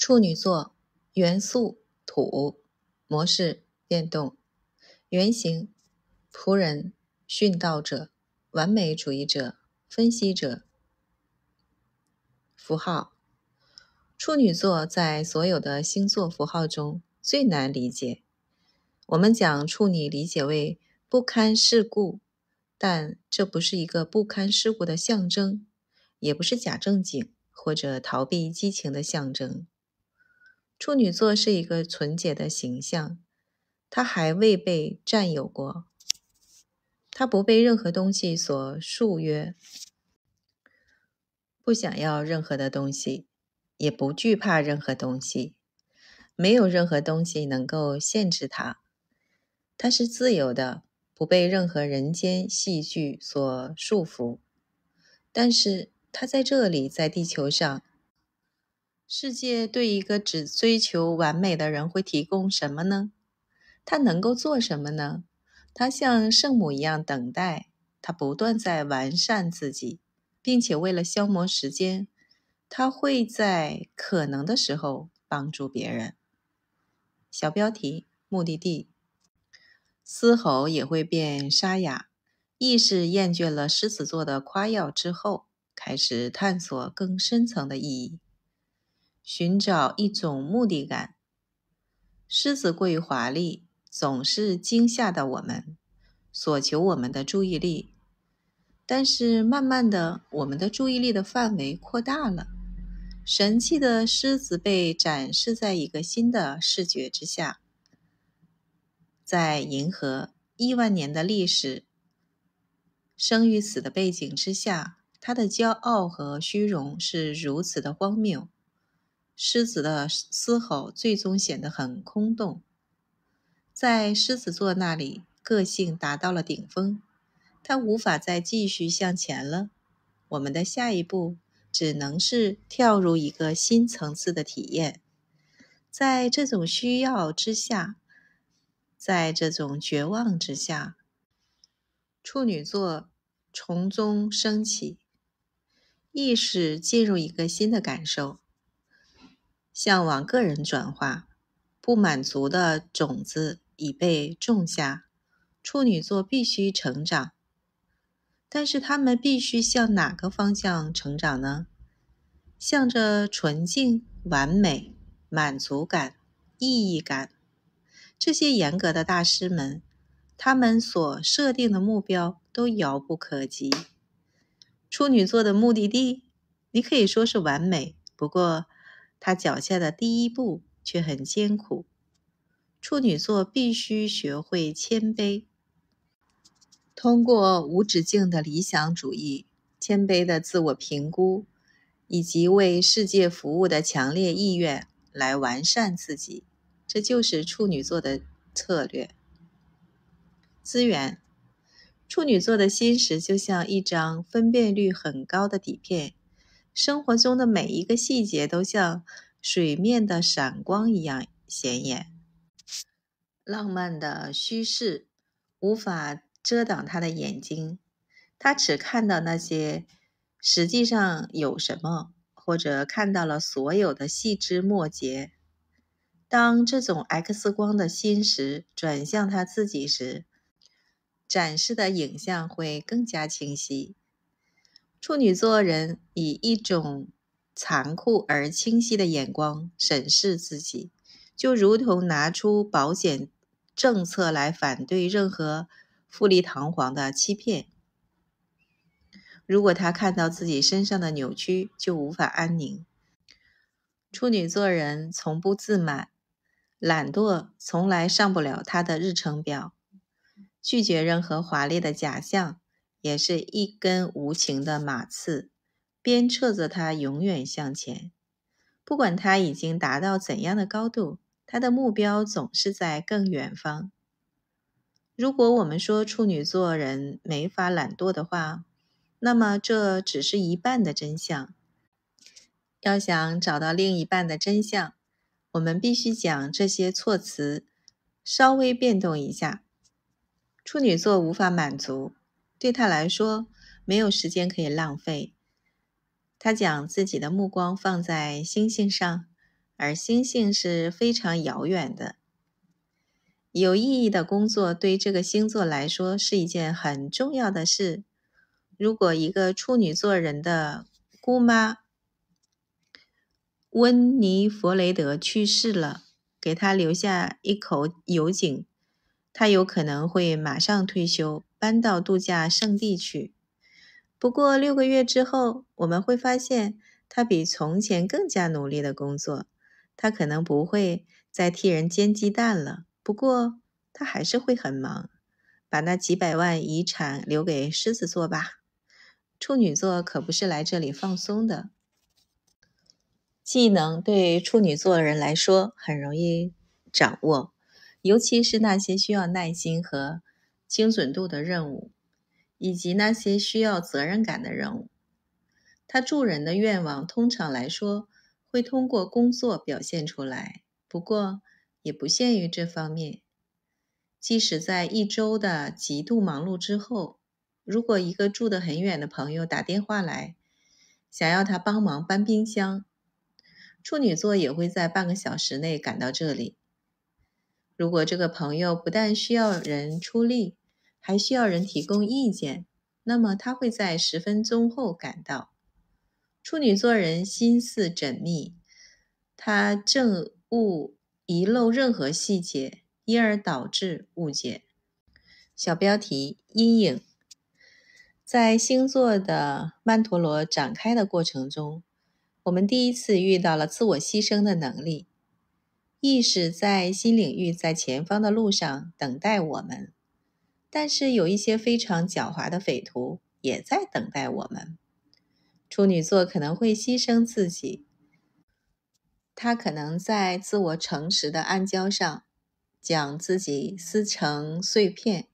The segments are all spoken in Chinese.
处女座元素土模式变动原型仆人殉道者完美主义者分析者符号处女座在所有的星座符号中最难理解。我们讲处女理解为不堪世故，但这不是一个不堪世故的象征，也不是假正经或者逃避激情的象征。处女座是一个纯洁的形象，他还未被占有过，他不被任何东西所束约，不想要任何的东西，也不惧怕任何东西，没有任何东西能够限制他，他是自由的，不被任何人间戏剧所束缚。但是，他在这里，在地球上。世界对一个只追求完美的人会提供什么呢？他能够做什么呢？他像圣母一样等待，他不断在完善自己，并且为了消磨时间，他会在可能的时候帮助别人。小标题：目的地。嘶吼也会变沙哑，意识厌倦了狮子座的夸耀之后，开始探索更深层的意义。寻找一种目的感。狮子过于华丽，总是惊吓到我们，索求我们的注意力。但是慢慢的，我们的注意力的范围扩大了。神气的狮子被展示在一个新的视觉之下，在银河亿万年的历史、生与死的背景之下，它的骄傲和虚荣是如此的荒谬。狮子的嘶吼最终显得很空洞，在狮子座那里，个性达到了顶峰，它无法再继续向前了。我们的下一步只能是跳入一个新层次的体验，在这种需要之下，在这种绝望之下，处女座从中升起，意识进入一个新的感受。向往个人转化，不满足的种子已被种下。处女座必须成长，但是他们必须向哪个方向成长呢？向着纯净、完美、满足感、意义感这些严格的大师们，他们所设定的目标都遥不可及。处女座的目的地，你可以说是完美，不过。他脚下的第一步却很艰苦，处女座必须学会谦卑，通过无止境的理想主义、谦卑的自我评估以及为世界服务的强烈意愿来完善自己。这就是处女座的策略资源。处女座的心识就像一张分辨率很高的底片。生活中的每一个细节都像水面的闪光一样显眼。浪漫的虚饰无法遮挡他的眼睛，他只看到那些实际上有什么，或者看到了所有的细枝末节。当这种 X 光的心时转向他自己时，展示的影像会更加清晰。处女座人以一种残酷而清晰的眼光审视自己，就如同拿出保险政策来反对任何富丽堂皇的欺骗。如果他看到自己身上的扭曲，就无法安宁。处女座人从不自满，懒惰从来上不了他的日程表，拒绝任何华丽的假象。也是一根无情的马刺，鞭策着他永远向前。不管他已经达到怎样的高度，他的目标总是在更远方。如果我们说处女座人没法懒惰的话，那么这只是一半的真相。要想找到另一半的真相，我们必须将这些措辞稍微变动一下。处女座无法满足。对他来说，没有时间可以浪费。他将自己的目光放在星星上，而星星是非常遥远的。有意义的工作对这个星座来说是一件很重要的事。如果一个处女座人的姑妈温尼弗雷德去世了，给他留下一口油井，他有可能会马上退休。搬到度假胜地去。不过六个月之后，我们会发现他比从前更加努力的工作。他可能不会再替人煎鸡蛋了，不过他还是会很忙。把那几百万遗产留给狮子座吧。处女座可不是来这里放松的。技能对处女座的人来说很容易掌握，尤其是那些需要耐心和。精准度的任务，以及那些需要责任感的任务，他助人的愿望通常来说会通过工作表现出来，不过也不限于这方面。即使在一周的极度忙碌之后，如果一个住得很远的朋友打电话来，想要他帮忙搬冰箱，处女座也会在半个小时内赶到这里。如果这个朋友不但需要人出力，还需要人提供意见，那么他会在十分钟后赶到。处女座人心思缜密，他正误遗漏任何细节，因而导致误解。小标题：阴影。在星座的曼陀罗展开的过程中，我们第一次遇到了自我牺牲的能力。意识在新领域，在前方的路上等待我们。但是有一些非常狡猾的匪徒也在等待我们。处女座可能会牺牲自己，他可能在自我诚实的暗礁上将自己撕成碎片。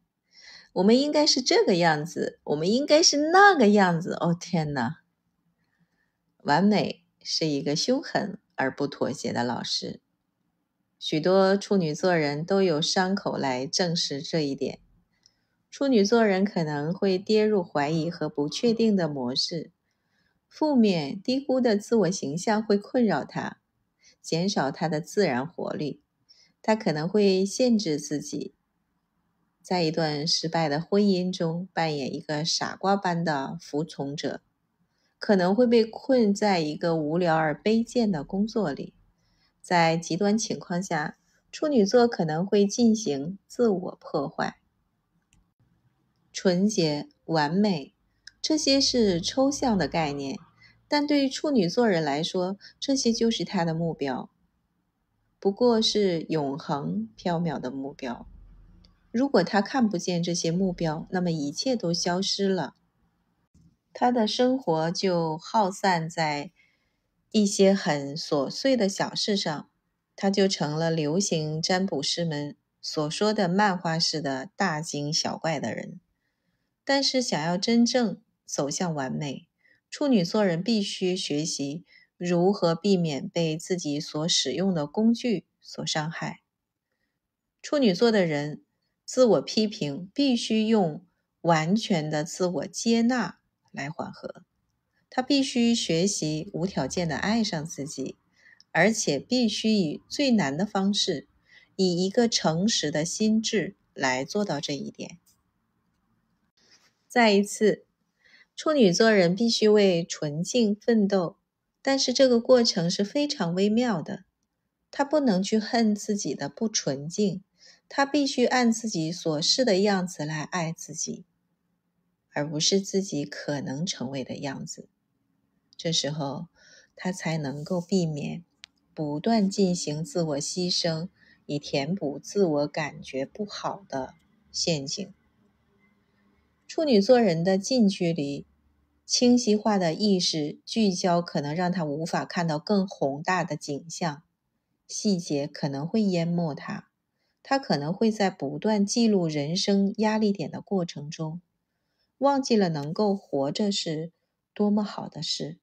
我们应该是这个样子，我们应该是那个样子。哦天哪！完美是一个凶狠而不妥协的老师。许多处女座人都有伤口来证实这一点。处女座人可能会跌入怀疑和不确定的模式，负面、低估的自我形象会困扰他，减少他的自然活力。他可能会限制自己，在一段失败的婚姻中扮演一个傻瓜般的服从者，可能会被困在一个无聊而卑贱的工作里。在极端情况下，处女座可能会进行自我破坏。纯洁、完美，这些是抽象的概念，但对于处女座人来说，这些就是他的目标，不过是永恒缥缈的目标。如果他看不见这些目标，那么一切都消失了，他的生活就耗散在一些很琐碎的小事上，他就成了流行占卜师们所说的“漫画式”的大惊小怪的人。但是，想要真正走向完美，处女座人必须学习如何避免被自己所使用的工具所伤害。处女座的人自我批评必须用完全的自我接纳来缓和，他必须学习无条件的爱上自己，而且必须以最难的方式，以一个诚实的心智来做到这一点。再一次，处女座人必须为纯净奋斗，但是这个过程是非常微妙的。他不能去恨自己的不纯净，他必须按自己所示的样子来爱自己，而不是自己可能成为的样子。这时候，他才能够避免不断进行自我牺牲，以填补自我感觉不好的陷阱。处女座人的近距离、清晰化的意识聚焦，可能让他无法看到更宏大的景象，细节可能会淹没他。他可能会在不断记录人生压力点的过程中，忘记了能够活着是多么好的事。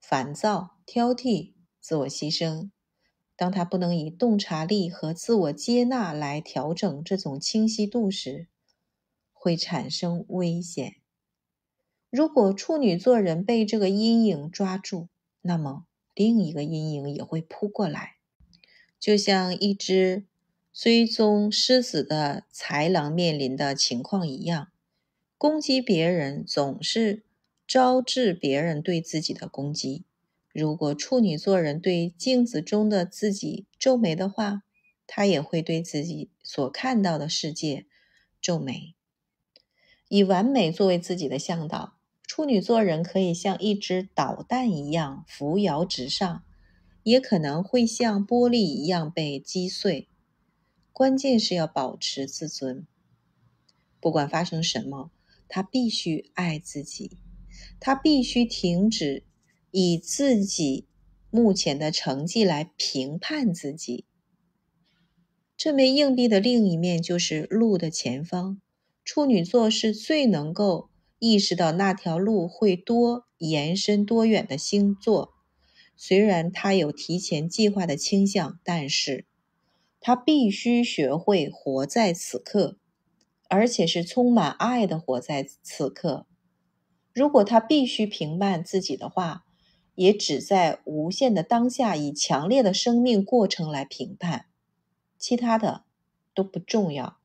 烦躁、挑剔、自我牺牲，当他不能以洞察力和自我接纳来调整这种清晰度时。会产生危险。如果处女座人被这个阴影抓住，那么另一个阴影也会扑过来，就像一只追踪狮子的豺狼面临的情况一样。攻击别人总是招致别人对自己的攻击。如果处女座人对镜子中的自己皱眉的话，他也会对自己所看到的世界皱眉。以完美作为自己的向导，处女座人可以像一只导弹一样扶摇直上，也可能会像玻璃一样被击碎。关键是要保持自尊，不管发生什么，他必须爱自己，他必须停止以自己目前的成绩来评判自己。这枚硬币的另一面就是路的前方。处女座是最能够意识到那条路会多延伸多远的星座，虽然他有提前计划的倾向，但是他必须学会活在此刻，而且是充满爱的活在此刻。如果他必须评判自己的话，也只在无限的当下，以强烈的生命过程来评判，其他的都不重要。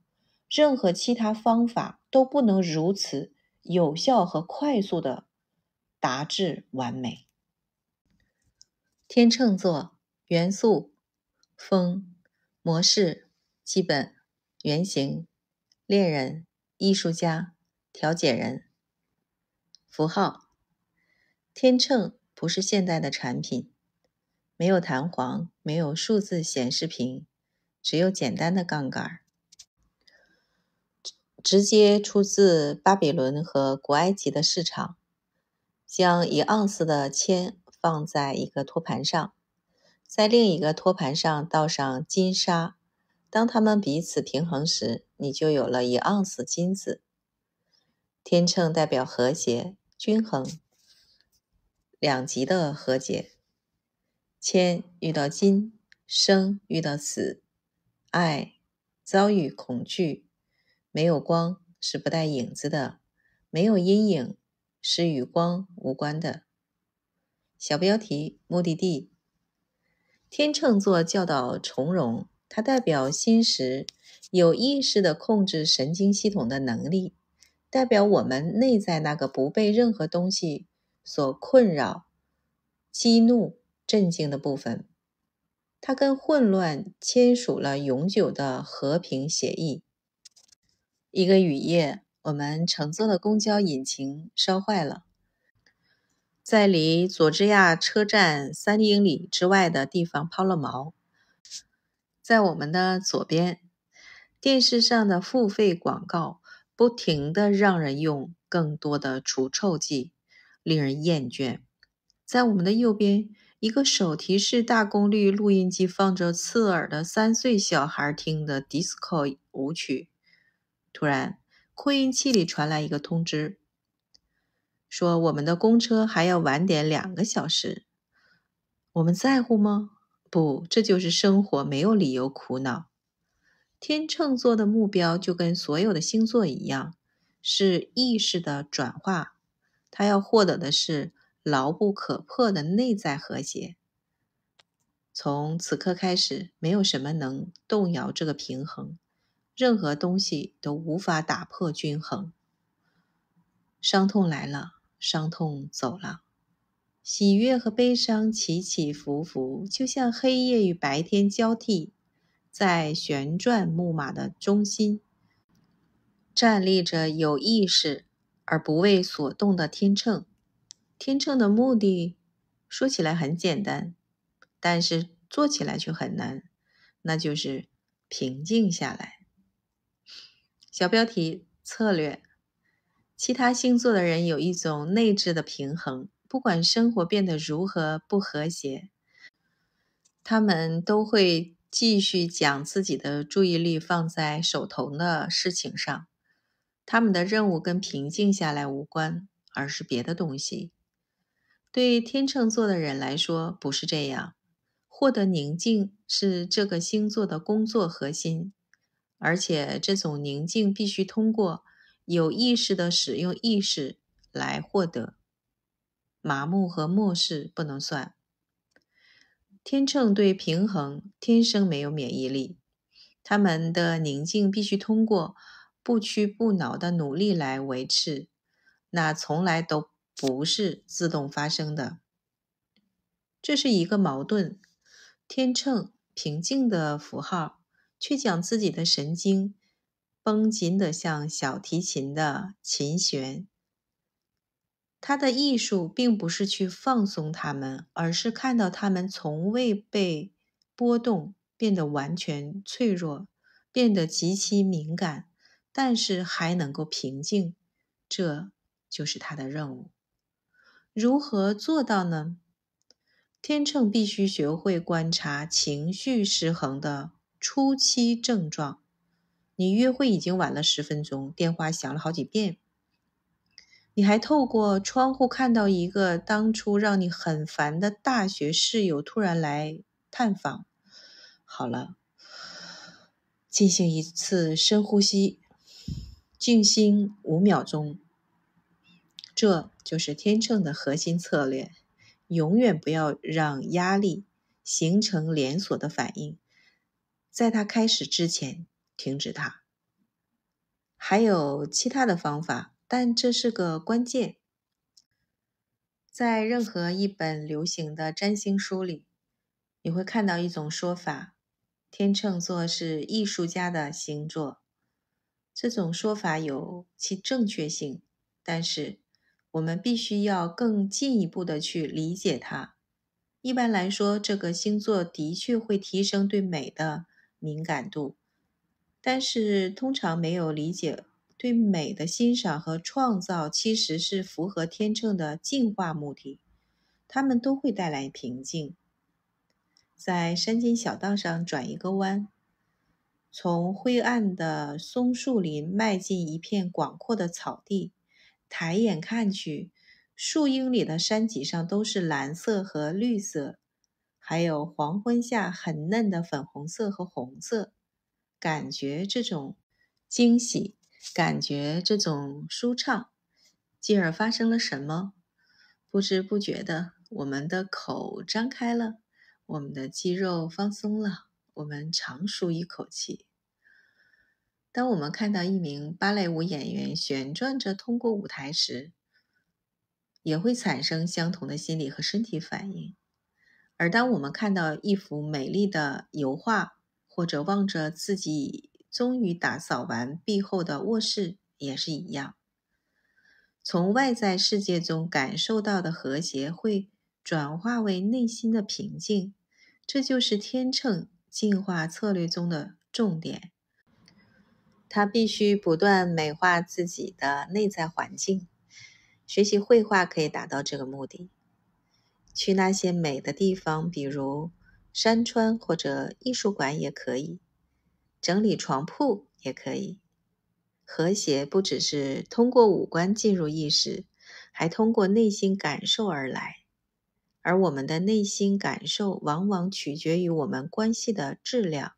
任何其他方法都不能如此有效和快速地达至完美。天秤座元素风模式基本原型恋人艺术家调解人符号天秤不是现代的产品，没有弹簧，没有数字显示屏，只有简单的杠杆。直接出自巴比伦和古埃及的市场。将一盎司的铅放在一个托盘上，在另一个托盘上倒上金沙。当它们彼此平衡时，你就有了一盎司金子。天秤代表和谐、均衡，两极的和解。铅遇到金，生遇到死，爱遭遇恐惧。没有光是不带影子的，没有阴影是与光无关的。小标题：目的地。天秤座教导从容，它代表心识有意识的控制神经系统的能力，代表我们内在那个不被任何东西所困扰、激怒、镇静的部分。它跟混乱签署了永久的和平协议。一个雨夜，我们乘坐的公交引擎烧坏了，在离佐治亚车站三英里之外的地方抛了锚。在我们的左边，电视上的付费广告不停的让人用更多的除臭剂，令人厌倦。在我们的右边，一个手提式大功率录音机放着刺耳的三岁小孩听的迪斯科舞曲。突然，扩音器里传来一个通知，说我们的公车还要晚点两个小时。我们在乎吗？不，这就是生活，没有理由苦恼。天秤座的目标就跟所有的星座一样，是意识的转化。他要获得的是牢不可破的内在和谐。从此刻开始，没有什么能动摇这个平衡。任何东西都无法打破均衡。伤痛来了，伤痛走了，喜悦和悲伤起起伏伏，就像黑夜与白天交替。在旋转木马的中心，站立着有意识而不为所动的天秤。天秤的目的说起来很简单，但是做起来却很难，那就是平静下来。小标题策略：其他星座的人有一种内置的平衡，不管生活变得如何不和谐，他们都会继续将自己的注意力放在手头的事情上。他们的任务跟平静下来无关，而是别的东西。对天秤座的人来说，不是这样。获得宁静是这个星座的工作核心。而且这种宁静必须通过有意识的使用意识来获得，麻木和漠视不能算。天秤对平衡天生没有免疫力，他们的宁静必须通过不屈不挠的努力来维持，那从来都不是自动发生的。这是一个矛盾。天秤平静的符号。却将自己的神经绷紧的像小提琴的琴弦。他的艺术并不是去放松他们，而是看到他们从未被波动变得完全脆弱，变得极其敏感，但是还能够平静。这就是他的任务。如何做到呢？天秤必须学会观察情绪失衡的。初期症状，你约会已经晚了十分钟，电话响了好几遍，你还透过窗户看到一个当初让你很烦的大学室友突然来探访。好了，进行一次深呼吸，静心五秒钟。这就是天秤的核心策略：永远不要让压力形成连锁的反应。在它开始之前停止它。还有其他的方法，但这是个关键。在任何一本流行的占星书里，你会看到一种说法：天秤座是艺术家的星座。这种说法有其正确性，但是我们必须要更进一步的去理解它。一般来说，这个星座的确会提升对美的。敏感度，但是通常没有理解对美的欣赏和创造，其实是符合天秤的进化目的。他们都会带来平静。在山间小道上转一个弯，从灰暗的松树林迈进一片广阔的草地，抬眼看去，树荫里的山脊上都是蓝色和绿色。还有黄昏下很嫩的粉红色和红色，感觉这种惊喜，感觉这种舒畅，继而发生了什么？不知不觉的，我们的口张开了，我们的肌肉放松了，我们长舒一口气。当我们看到一名芭蕾舞演员旋转着通过舞台时，也会产生相同的心理和身体反应。而当我们看到一幅美丽的油画，或者望着自己终于打扫完毕后的卧室，也是一样。从外在世界中感受到的和谐，会转化为内心的平静。这就是天秤进化策略中的重点。他必须不断美化自己的内在环境。学习绘画可以达到这个目的。去那些美的地方，比如山川或者艺术馆也可以；整理床铺也可以。和谐不只是通过五官进入意识，还通过内心感受而来。而我们的内心感受往往取决于我们关系的质量。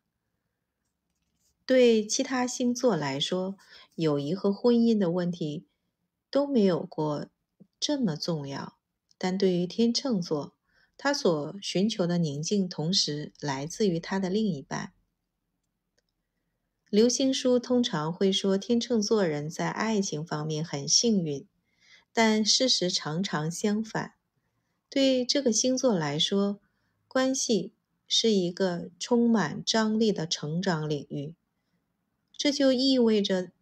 对其他星座来说，友谊和婚姻的问题都没有过这么重要。但对于天秤座，他所寻求的宁静同时来自于他的另一半。刘星书通常会说，天秤座人在爱情方面很幸运，但事实常常相反。对这个星座来说，关系是一个充满张力的成长领域，这就意味着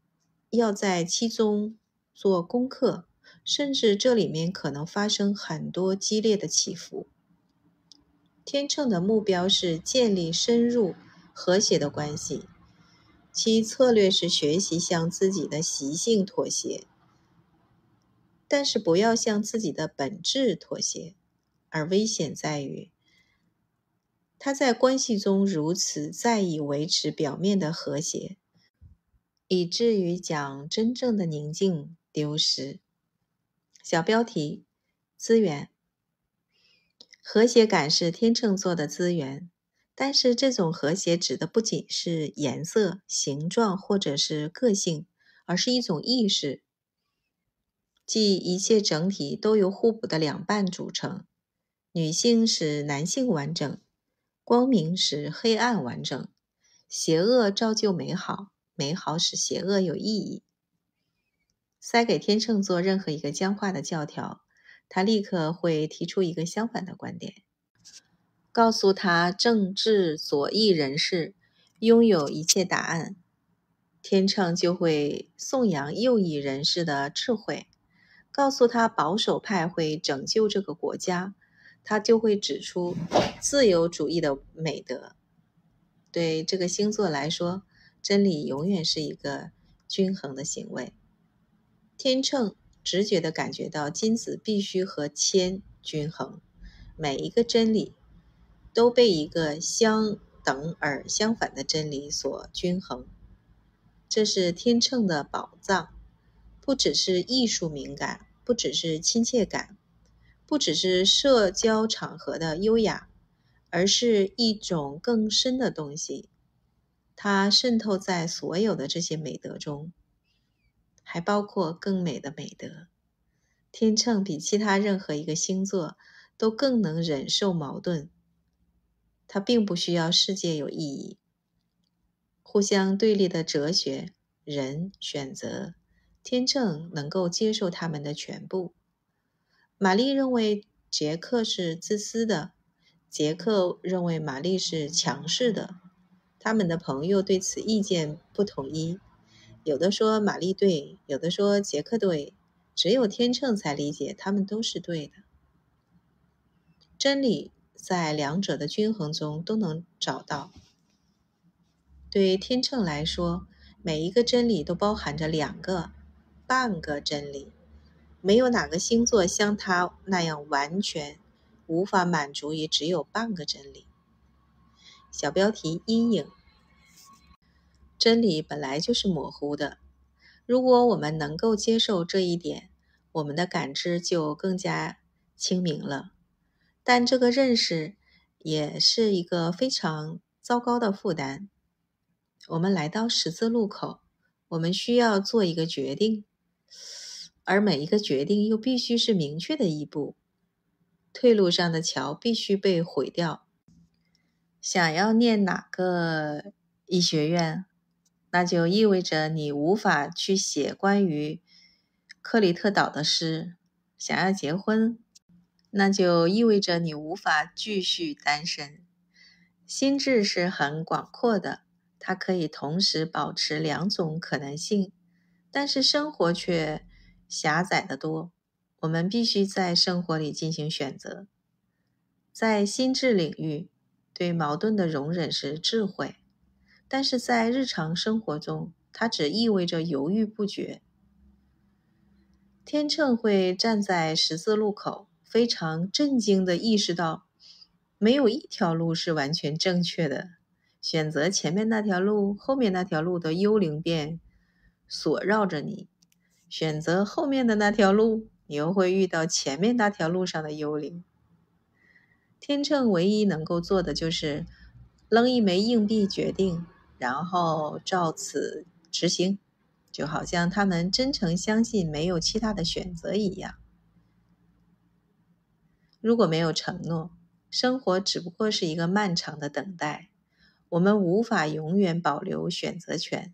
要在其中做功课。甚至这里面可能发生很多激烈的起伏。天秤的目标是建立深入和谐的关系，其策略是学习向自己的习性妥协，但是不要向自己的本质妥协。而危险在于，他在关系中如此在意维持表面的和谐，以至于将真正的宁静丢失。小标题：资源和谐感是天秤座的资源，但是这种和谐指的不仅是颜色、形状或者是个性，而是一种意识，即一切整体都由互补的两半组成。女性使男性完整，光明使黑暗完整，邪恶造就美好，美好使邪恶有意义。塞给天秤座任何一个僵化的教条，他立刻会提出一个相反的观点。告诉他政治左翼人士拥有一切答案，天秤就会颂扬右翼人士的智慧；告诉他保守派会拯救这个国家，他就会指出自由主义的美德。对这个星座来说，真理永远是一个均衡的行为。天秤直觉地感觉到，金子必须和铅均衡。每一个真理都被一个相等而相反的真理所均衡。这是天秤的宝藏，不只是艺术敏感，不只是亲切感，不只是社交场合的优雅，而是一种更深的东西。它渗透在所有的这些美德中。还包括更美的美德。天秤比其他任何一个星座都更能忍受矛盾。它并不需要世界有意义。互相对立的哲学、人、选择，天秤能够接受他们的全部。玛丽认为杰克是自私的，杰克认为玛丽是强势的。他们的朋友对此意见不统一。有的说玛丽对，有的说杰克对，只有天秤才理解，他们都是对的。真理在两者的均衡中都能找到。对天秤来说，每一个真理都包含着两个、半个真理。没有哪个星座像他那样完全无法满足于只有半个真理。小标题：阴影。真理本来就是模糊的。如果我们能够接受这一点，我们的感知就更加清明了。但这个认识也是一个非常糟糕的负担。我们来到十字路口，我们需要做一个决定，而每一个决定又必须是明确的一步。退路上的桥必须被毁掉。想要念哪个医学院？那就意味着你无法去写关于克里特岛的诗。想要结婚，那就意味着你无法继续单身。心智是很广阔的，它可以同时保持两种可能性，但是生活却狭窄得多。我们必须在生活里进行选择。在心智领域，对矛盾的容忍是智慧。但是在日常生活中，它只意味着犹豫不决。天秤会站在十字路口，非常震惊地意识到，没有一条路是完全正确的。选择前面那条路，后面那条路的幽灵便锁绕着你；选择后面的那条路，你又会遇到前面那条路上的幽灵。天秤唯一能够做的就是扔一枚硬币决定。然后照此执行，就好像他们真诚相信没有其他的选择一样。如果没有承诺，生活只不过是一个漫长的等待。我们无法永远保留选择权，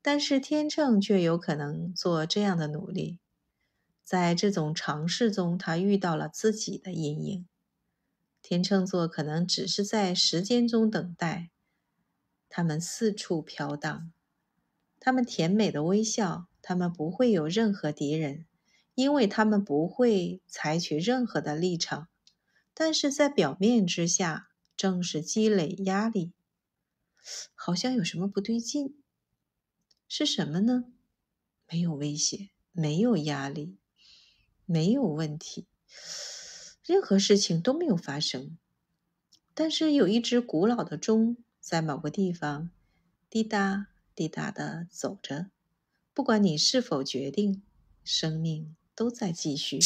但是天秤却有可能做这样的努力。在这种尝试中，他遇到了自己的阴影。天秤座可能只是在时间中等待。他们四处飘荡，他们甜美的微笑，他们不会有任何敌人，因为他们不会采取任何的立场。但是在表面之下，正是积累压力，好像有什么不对劲，是什么呢？没有威胁，没有压力，没有问题，任何事情都没有发生。但是有一只古老的钟。在某个地方，滴答滴答的走着。不管你是否决定，生命都在继续。